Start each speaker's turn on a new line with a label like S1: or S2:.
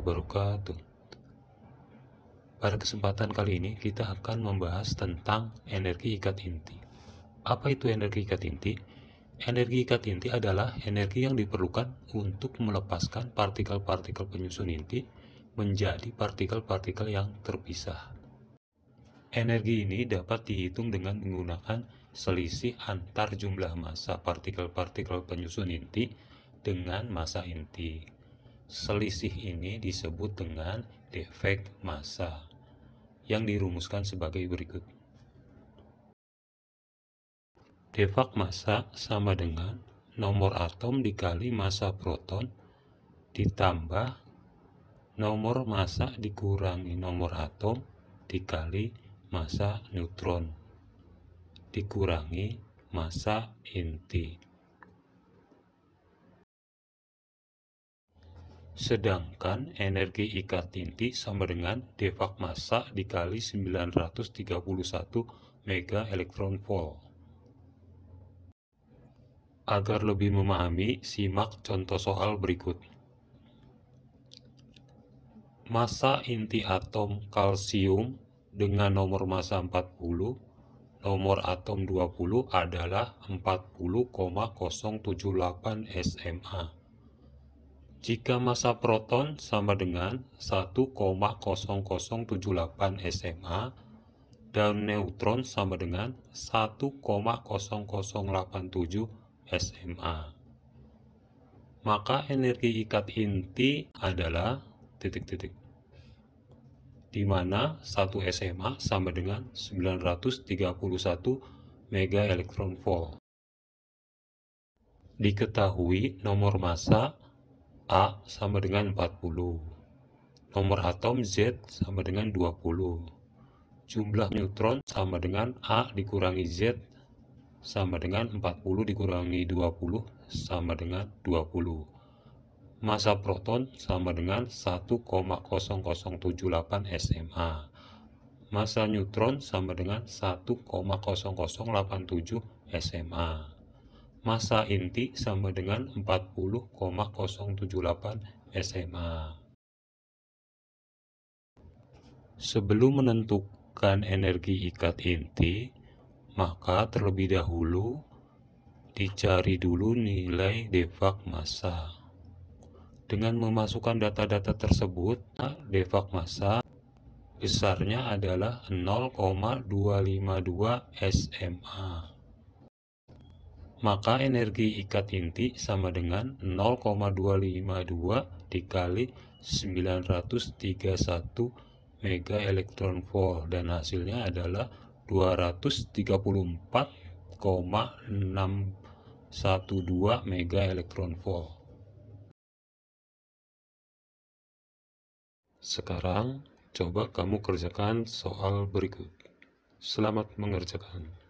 S1: wabarakatuh. Pada kesempatan kali ini kita akan membahas tentang energi ikat inti. Apa itu energi ikat inti? Energi ikat inti adalah energi yang diperlukan untuk melepaskan partikel-partikel penyusun inti menjadi partikel-partikel yang terpisah. Energi ini dapat dihitung dengan menggunakan selisih antar jumlah massa partikel-partikel penyusun inti dengan massa inti. Selisih ini disebut dengan defek massa yang dirumuskan sebagai berikut. defek massa sama dengan nomor atom dikali massa proton ditambah nomor massa dikurangi nomor atom dikali massa neutron dikurangi massa inti. Sedangkan energi ikat inti sama dengan defak massa dikali 931 mega elektron volt. Agar lebih memahami, simak contoh soal berikut. Massa inti atom kalsium dengan nomor massa 40, nomor atom 20 adalah 40,078 SMA jika massa proton sama dengan 1,0078 SMA dan neutron sama dengan 1,0087 SMA. Maka energi ikat inti adalah titik-titik di mana 1 SMA sama dengan 931 mega elektron volt. Diketahui nomor massa A sama dengan 40. Nomor atom Z sama dengan 20. Jumlah neutron sama dengan A dikurangi Z sama dengan 40 dikurangi 20 sama dengan 20. Masa proton sama dengan 1,0078 SMA. Masa neutron sama dengan 1,0087 SMA masa inti sama dengan 40,078 SMA. Sebelum menentukan energi ikat inti, maka terlebih dahulu dicari dulu nilai defak massa. Dengan memasukkan data-data tersebut, defak massa besarnya adalah 0,252 SMA maka energi ikat inti sama dengan 0,252 dikali 931 mega elektron volt dan hasilnya adalah 234,612 mega elektron volt. Sekarang coba kamu kerjakan soal berikut. Selamat mengerjakan.